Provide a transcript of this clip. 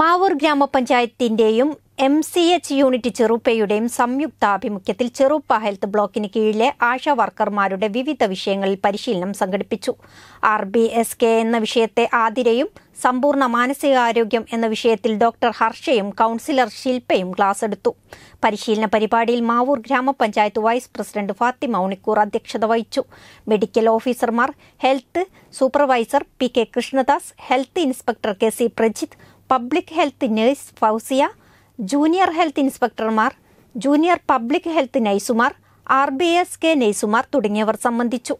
മാവൂർ ഗ്രാമപഞ്ചായത്തിന്റെയും M C H unit ചെറുപ്പയുടെയും സംയുക്താഭിമുഖ്യത്തിൽ ചെറുപ്പ ഹെൽത്ത് ബ്ലോക്കിന് കീഴിലെ ആശാ വർക്കർമാരുടെ വിവിധ വിഷയങ്ങളിൽ പരിശീലനം സംഘടിപ്പിച്ചു ആർ ബി എസ് കെ എന്ന വിഷയത്തെ ആതിരയും സമ്പൂർണ്ണ മാനസികാരോഗ്യം എന്ന വിഷയത്തിൽ ഡോക്ടർ ഹർഷയും കൗൺസിലർ ശില്പയും ക്ലാസ് എടുത്തു പരിശീലന പരിപാടിയിൽ മാവൂർ ഗ്രാമപഞ്ചായത്ത് വൈസ് പ്രസിഡന്റ് ഫാത്തിമ ഉണിക്കൂർ അധ്യക്ഷത വഹിച്ചു മെഡിക്കൽ ഓഫീസർമാർ health supervisor P K Krishnadas health inspector K C Prajith public health nurse Fousiya junior health ഇൻസ്പെക്ടർമാർ ജൂനിയർ പബ്ലിക് ഹെൽത്ത് നഴ്സുമാർ ആർ ബി എസ് കെ നഴ്സുമാർ തുടങ്ങിയവർ സംബന്ധിച്ചു